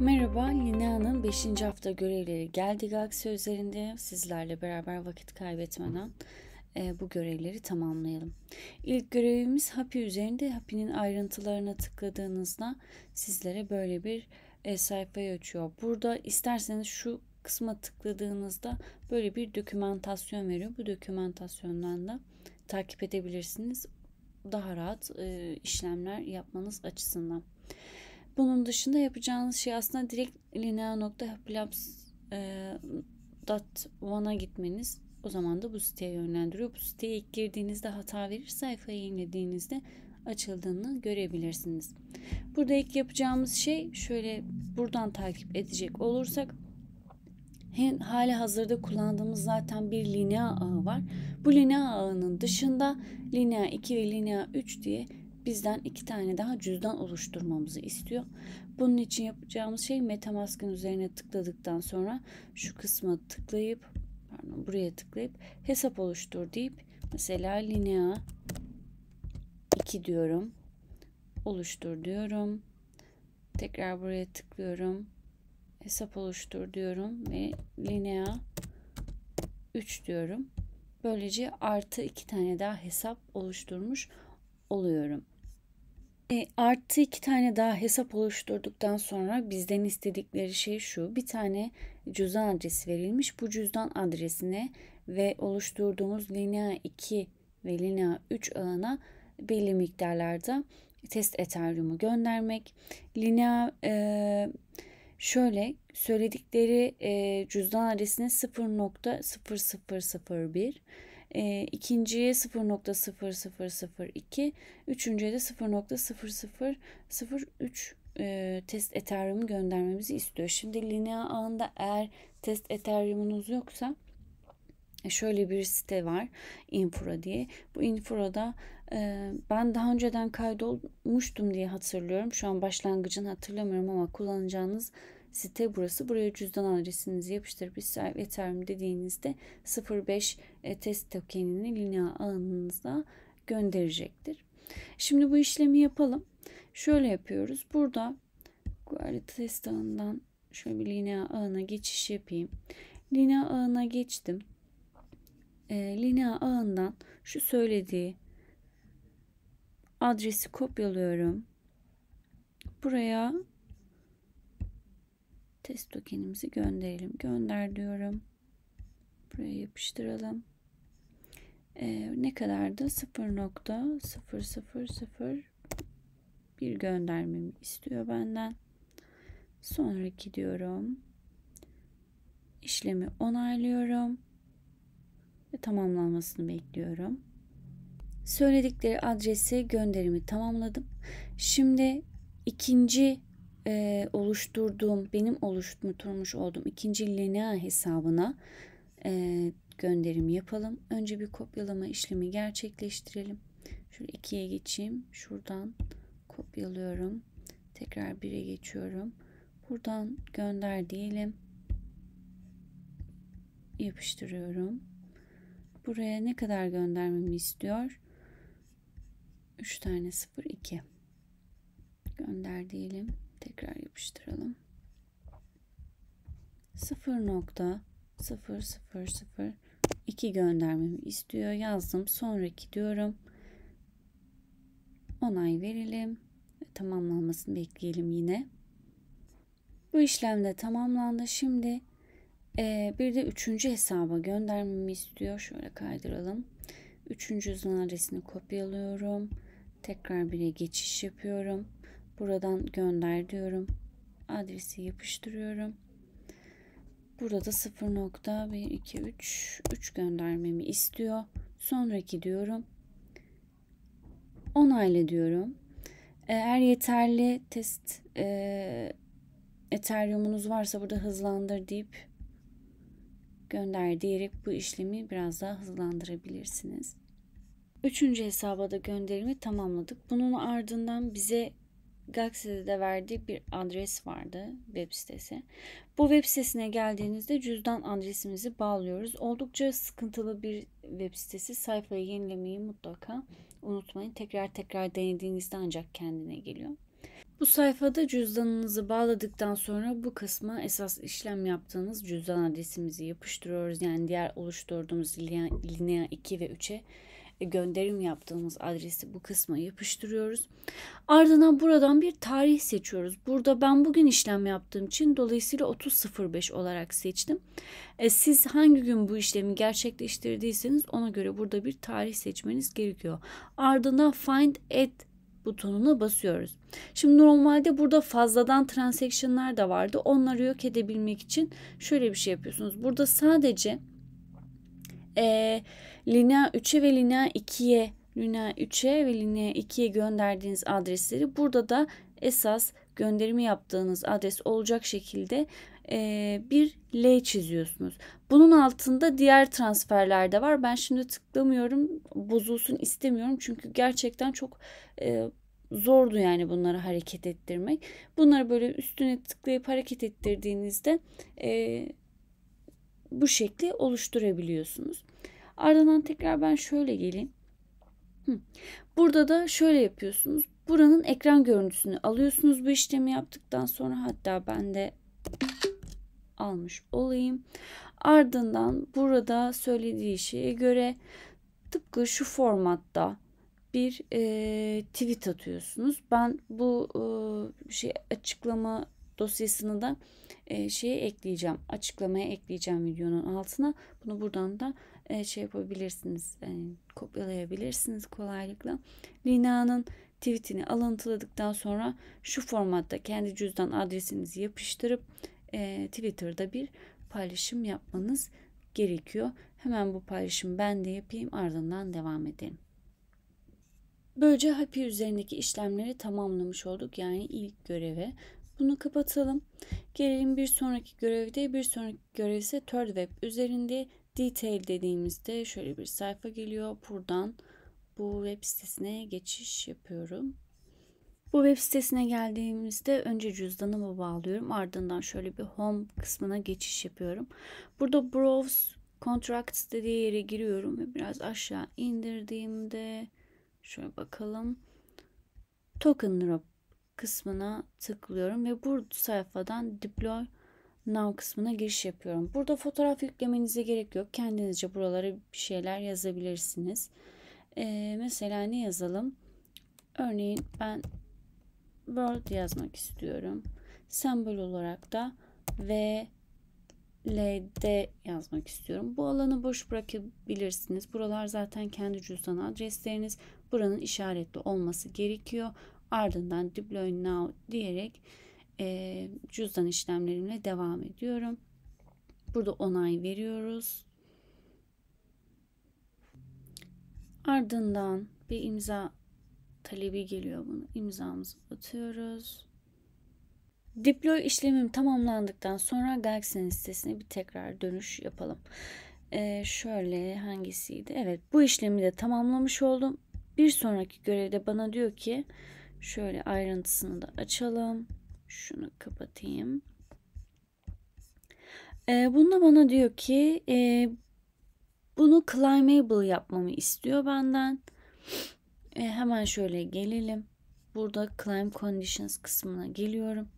Merhaba, Linea'nın 5. hafta görevleri geldi Galaksi üzerinde. Sizlerle beraber vakit kaybetmeden e, bu görevleri tamamlayalım. İlk görevimiz Happy üzerinde. Happy'nin ayrıntılarına tıkladığınızda sizlere böyle bir e, sayfayı açıyor. Burada isterseniz şu kısma tıkladığınızda böyle bir dokümantasyon veriyor. Bu dokümantasyondan da takip edebilirsiniz. Daha rahat e, işlemler yapmanız açısından. Bunun dışında yapacağınız şey aslında direkt linea.helplabs.one'a e, gitmeniz. O zaman da bu siteye yönlendiriyor. Bu siteye ilk girdiğinizde hata verir. Sayfayı yenilediğinizde açıldığını görebilirsiniz. Burada ilk yapacağımız şey şöyle buradan takip edecek olursak hali hazırda kullandığımız zaten bir linea ağı var. Bu linea ağının dışında linea 2 ve linea 3 diye bizden iki tane daha cüzdan oluşturmamızı istiyor. Bunun için yapacağımız şey MetaMask'ın üzerine tıkladıktan sonra şu kısma tıklayıp pardon buraya tıklayıp hesap oluştur deyip mesela linea 2 diyorum. Oluştur diyorum. Tekrar buraya tıklıyorum. Hesap oluştur diyorum ve linea 3 diyorum. Böylece artı iki tane daha hesap oluşturmuş oluyorum. E, artı iki tane daha hesap oluşturduktan sonra bizden istedikleri şey şu. Bir tane cüzdan adresi verilmiş. Bu cüzdan adresine ve oluşturduğumuz linea 2 ve linea 3 alana belli miktarlarda test Ethereum'u göndermek. Linea e, şöyle söyledikleri e, cüzdan adresine 0.0001 e, ikinciye 0.0002, üçüncüye de 0.0003 e, test Ethereum'u göndermemizi istiyor. Şimdi linea ağında eğer test Ethereum'unuz yoksa e, şöyle bir site var Infra diye. Bu Infra'da e, ben daha önceden kaydolmuştum diye hatırlıyorum. Şu an başlangıcını hatırlamıyorum ama kullanacağınız site burası. Buraya cüzdan adresinizi yapıştırıp Ethereum dediğinizde 05 e, test tokenini linea alanınıza gönderecektir. Şimdi bu işlemi yapalım. Şöyle yapıyoruz. Burada Guardi test ağından şöyle bir linea ağına geçiş yapayım. linea ağına geçtim. E, linear ağından şu söylediği adresi kopyalıyorum. Buraya test tokenimizi gönderelim. Gönder diyorum. Buraya yapıştıralım. Ee, ne kadardı? 0.0001 bir göndermemi istiyor benden. Sonraki diyorum. İşlemi onaylıyorum ve tamamlanmasını bekliyorum. Söyledikleri adresi gönderimi tamamladım. Şimdi ikinci e, oluşturduğum, benim oluşturmuş olduğum ikinci linea hesabına e, gönderim yapalım. Önce bir kopyalama işlemi gerçekleştirelim. Şöyle ikiye geçeyim. Şuradan kopyalıyorum. Tekrar bire geçiyorum. Buradan gönder diyelim. Yapıştırıyorum. Buraya ne kadar göndermemi istiyor? 3 tane 0 2. Gönder diyelim tekrar yapıştıralım. 0.0002 göndermemi istiyor. Yazdım. Sonraki diyorum. Onay verelim. Tamamlanmasını bekleyelim yine. Bu işlem de tamamlandı. Şimdi e, bir de üçüncü hesaba göndermemi istiyor. Şöyle kaydıralım. Üçüncü yüzün adresini kopyalıyorum. Tekrar bire geçiş yapıyorum. Buradan gönder diyorum. Adresi yapıştırıyorum. Burada da 0.123 3 göndermemi istiyor. Sonraki diyorum. Onayla diyorum. E, eğer yeterli test e, Ethereum'unuz varsa burada hızlandır deyip gönder diyerek bu işlemi biraz daha hızlandırabilirsiniz. Üçüncü hesaba da gönderimi tamamladık. Bunun ardından bize Galaxy'de de verdiği bir adres vardı web sitesi. Bu web sitesine geldiğinizde cüzdan adresimizi bağlıyoruz. Oldukça sıkıntılı bir web sitesi. Sayfayı yenilemeyi mutlaka unutmayın. Tekrar tekrar denediğinizde ancak kendine geliyor. Bu sayfada cüzdanınızı bağladıktan sonra bu kısma esas işlem yaptığınız cüzdan adresimizi yapıştırıyoruz. Yani diğer oluşturduğumuz linea 2 ve 3'e gönderim yaptığımız adresi bu kısma yapıştırıyoruz. Ardından buradan bir tarih seçiyoruz. Burada ben bugün işlem yaptığım için dolayısıyla 30.05 olarak seçtim. E, siz hangi gün bu işlemi gerçekleştirdiyseniz ona göre burada bir tarih seçmeniz gerekiyor. Ardından find at butonuna basıyoruz. Şimdi normalde burada fazladan transaction'lar da vardı. Onları yok edebilmek için şöyle bir şey yapıyorsunuz. Burada sadece e, Linea 3'e ve Lina 2'ye Lina 3'e ve Lina 2'ye gönderdiğiniz adresleri burada da esas gönderimi yaptığınız adres olacak şekilde e, bir L çiziyorsunuz. Bunun altında diğer transferler de var. Ben şimdi tıklamıyorum. Bozulsun istemiyorum. Çünkü gerçekten çok e, zordu yani bunları hareket ettirmek. Bunları böyle üstüne tıklayıp hareket ettirdiğinizde e, bu şekli oluşturabiliyorsunuz. Ardından tekrar ben şöyle geleyim. Burada da şöyle yapıyorsunuz. Buranın ekran görüntüsünü alıyorsunuz bu işlemi yaptıktan sonra hatta ben de almış olayım. Ardından burada söylediği şeye göre tıpkı şu formatta bir e, tweet atıyorsunuz. Ben bu e, şey açıklama dosyasını da e, şeye ekleyeceğim. Açıklamaya ekleyeceğim videonun altına. Bunu buradan da e, şey yapabilirsiniz. Yani e, kopyalayabilirsiniz kolaylıkla. Lina'nın tweetini alıntıladıktan sonra şu formatta kendi cüzdan adresinizi yapıştırıp e, Twitter'da bir paylaşım yapmanız gerekiyor. Hemen bu paylaşımı ben de yapayım ardından devam edelim. Böylece Hapi üzerindeki işlemleri tamamlamış olduk. Yani ilk göreve. Bunu kapatalım. Gelelim bir sonraki görevde. Bir sonraki görev ise Third Web üzerinde detail dediğimizde şöyle bir sayfa geliyor. Buradan bu web sitesine geçiş yapıyorum. Bu web sitesine geldiğimizde önce cüzdanımı bağlıyorum. Ardından şöyle bir home kısmına geçiş yapıyorum. Burada browse contracts dediği yere giriyorum ve biraz aşağı indirdiğimde şöyle bakalım. Token kısmına tıklıyorum ve bu sayfadan deploy now kısmına giriş yapıyorum. Burada fotoğraf yüklemenize gerek yok. Kendinizce buralara bir şeyler yazabilirsiniz. Ee, mesela ne yazalım? Örneğin ben world yazmak istiyorum. Sembol olarak da V LD yazmak istiyorum. Bu alanı boş bırakabilirsiniz. Buralar zaten kendi cüzdan adresleriniz. Buranın işaretli olması gerekiyor. Ardından deploy now diyerek e, cüzdan işlemlerimle devam ediyorum. Burada onay veriyoruz. Ardından bir imza talebi geliyor bunu. İmzamızı atıyoruz. Deploy işlemim tamamlandıktan sonra Galaxy'nin sitesine bir tekrar dönüş yapalım. Ee, şöyle hangisiydi? Evet bu işlemi de tamamlamış oldum. Bir sonraki görevde bana diyor ki Şöyle ayrıntısını da açalım. Şunu kapatayım. Ee, bunda bana diyor ki e, bunu climbable yapmamı istiyor benden. E, hemen şöyle gelelim. Burada climb conditions kısmına geliyorum.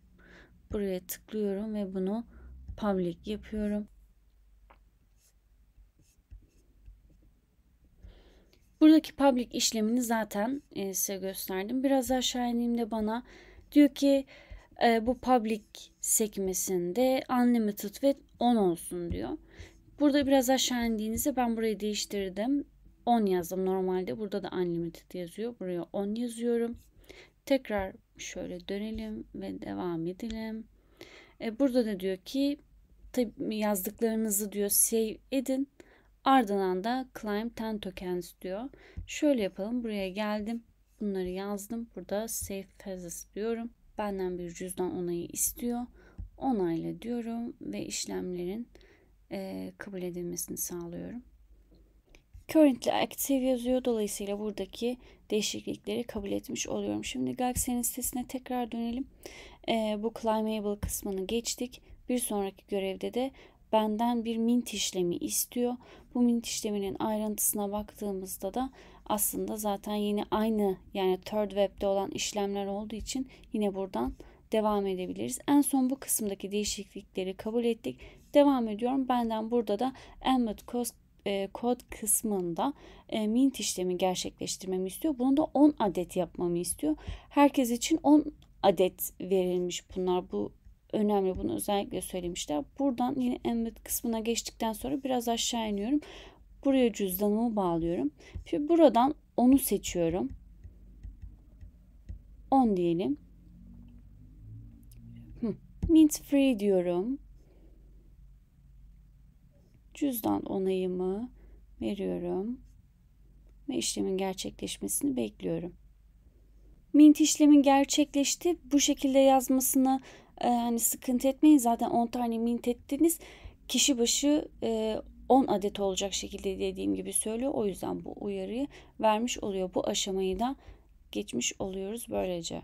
Buraya tıklıyorum ve bunu public yapıyorum. Buradaki public işlemini zaten e, size gösterdim. Biraz aşağı indiğimde bana diyor ki e, bu public sekmesinde unlimited ve 10 olsun diyor. Burada biraz aşağı indiğinizde ben burayı değiştirdim. 10 yazdım normalde. Burada da unlimited yazıyor. Buraya 10 yazıyorum. Tekrar şöyle dönelim ve devam edelim. E, burada da diyor ki tabi yazdıklarınızı diyor save edin Ardından da climb 10 tokens diyor. Şöyle yapalım. Buraya geldim. Bunları yazdım. Burada save phases diyorum. Benden bir cüzdan onayı istiyor. Onayla diyorum ve işlemlerin e, kabul edilmesini sağlıyorum. Currently active yazıyor. Dolayısıyla buradaki değişiklikleri kabul etmiş oluyorum. Şimdi Galaxy'nin sitesine tekrar dönelim. E, bu climbable kısmını geçtik. Bir sonraki görevde de benden bir mint işlemi istiyor. Bu mint işleminin ayrıntısına baktığımızda da aslında zaten yine aynı yani third web'de olan işlemler olduğu için yine buradan devam edebiliriz. En son bu kısımdaki değişiklikleri kabul ettik. Devam ediyorum. Benden burada da Elmet Cost e, kod kısmında e, mint işlemi gerçekleştirmemi istiyor. Bunu da 10 adet yapmamı istiyor. Herkes için 10 adet verilmiş bunlar bu önemli. Bunu özellikle söylemişler. Buradan yine embed kısmına geçtikten sonra biraz aşağı iniyorum. Buraya cüzdanımı bağlıyorum. Şimdi buradan onu seçiyorum. 10 diyelim. Mint free diyorum. Cüzdan onayımı veriyorum. Ve işlemin gerçekleşmesini bekliyorum. Mint işlemin gerçekleşti. Bu şekilde yazmasını e, hani sıkıntı etmeyin zaten 10 tane mint ettiniz. Kişi başı e, 10 adet olacak şekilde dediğim gibi söylüyor. O yüzden bu uyarıyı vermiş oluyor. Bu aşamayı da geçmiş oluyoruz böylece.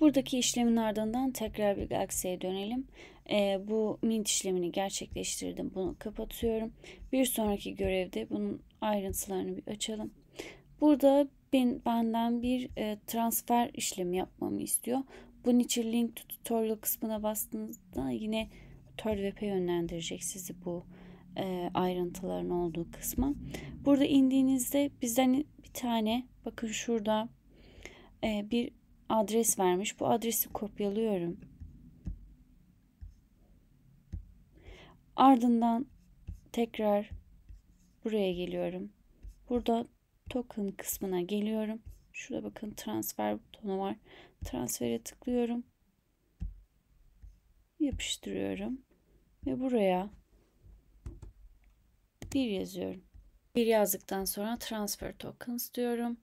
Buradaki işlemin ardından tekrar bir Galaxy'ye dönelim. Ee, bu mint işlemini gerçekleştirdim. Bunu kapatıyorum. Bir sonraki görevde bunun ayrıntılarını bir açalım. Burada ben, benden bir e, transfer işlemi yapmamı istiyor. Bunun için link tutorial kısmına bastığınızda yine TurtWeb'e yönlendirecek sizi bu e, ayrıntıların olduğu kısma. Burada indiğinizde bizden bir tane bakın şurada e, bir adres vermiş. Bu adresi kopyalıyorum. Ardından tekrar buraya geliyorum. Burada token kısmına geliyorum. Şurada bakın transfer butonu var transfere tıklıyorum. Yapıştırıyorum. Ve buraya bir yazıyorum. Bir yazdıktan sonra transfer tokens diyorum.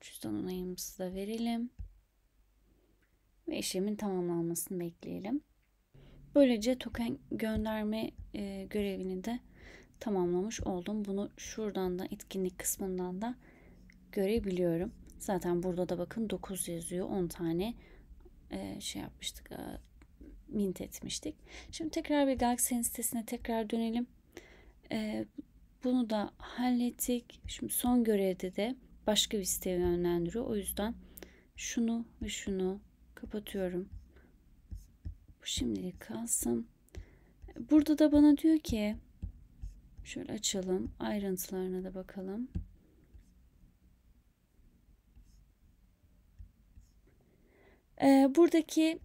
Cüzdan onayımızı da verelim. Ve işlemin tamamlanmasını bekleyelim. Böylece token gönderme e, görevini de tamamlamış oldum. Bunu şuradan da etkinlik kısmından da görebiliyorum. Zaten burada da bakın 9 yazıyor. 10 tane e, şey yapmıştık. E, mint etmiştik. Şimdi tekrar bir Galaxy'nin sitesine tekrar dönelim. E, bunu da hallettik. Şimdi son görevde de başka bir siteye yönlendiriyor. O yüzden şunu ve şunu kapatıyorum. Bu şimdilik kalsın. Burada da bana diyor ki şöyle açalım. Ayrıntılarına da bakalım. E, buradaki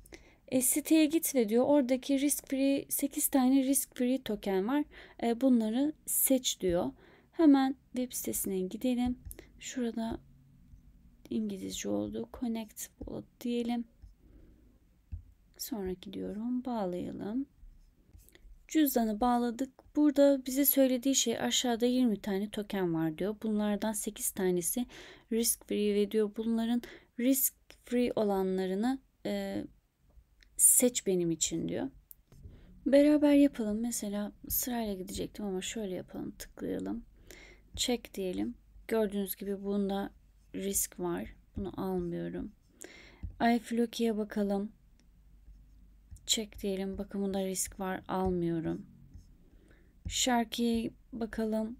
e, siteye git ve diyor oradaki risk free 8 tane risk free token var. E, bunları seç diyor. Hemen web sitesine gidelim. Şurada İngilizce oldu. Connect Wallet diyelim. Sonraki diyorum. Bağlayalım. Cüzdanı bağladık. Burada bize söylediği şey aşağıda 20 tane token var diyor. Bunlardan 8 tanesi risk free ve diyor bunların risk free olanlarını e, seç benim için diyor. Beraber yapalım. Mesela sırayla gidecektim ama şöyle yapalım. Tıklayalım. Check diyelim. Gördüğünüz gibi bunda risk var. Bunu almıyorum. iFloki'ye bakalım. Check diyelim. Bakımında risk var. Almıyorum. Sharky'ye bakalım.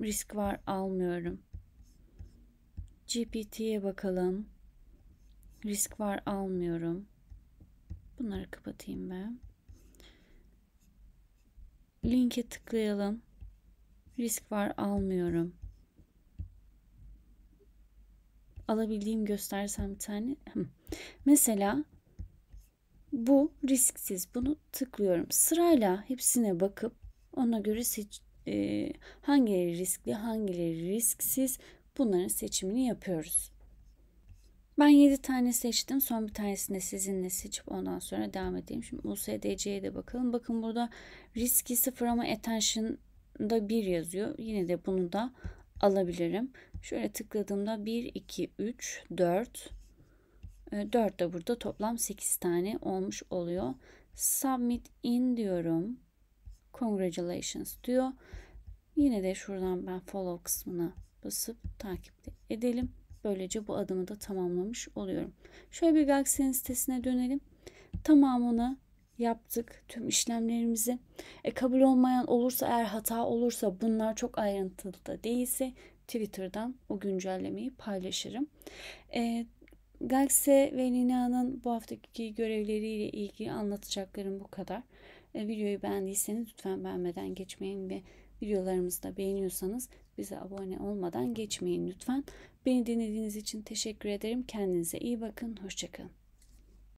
Risk var. Almıyorum. GPT'ye bakalım. Risk var almıyorum. Bunları kapatayım ben. Linke tıklayalım. Risk var almıyorum. Alabildiğim göstersem bir tane. Mesela bu risksiz. Bunu tıklıyorum. Sırayla hepsine bakıp ona göre seç, e, hangileri riskli, hangileri risksiz bunların seçimini yapıyoruz. Ben 7 tane seçtim. Son bir tanesini sizinle seçip ondan sonra devam edeyim. Şimdi USDC'ye de bakalım. Bakın burada riski sıfır ama attention'da 1 yazıyor. Yine de bunu da alabilirim. Şöyle tıkladığımda 1, 2, 3, 4. 4 de burada toplam 8 tane olmuş oluyor. Submit in diyorum. Congratulations diyor. Yine de şuradan ben follow kısmına basıp takip edelim. Böylece bu adımı da tamamlamış oluyorum. Şöyle bir Galaxy'nin sitesine dönelim. Tamamını yaptık tüm işlemlerimizi. E, kabul olmayan olursa eğer hata olursa bunlar çok ayrıntılı da değilse Twitter'dan o güncellemeyi paylaşırım. E, Galaxy ve Lina'nın bu haftaki görevleriyle ilgili anlatacaklarım bu kadar. E, videoyu beğendiyseniz lütfen beğenmeden geçmeyin ve videolarımızı da beğeniyorsanız bize abone olmadan geçmeyin lütfen. Beni dinlediğiniz için teşekkür ederim. Kendinize iyi bakın. Hoşçakalın.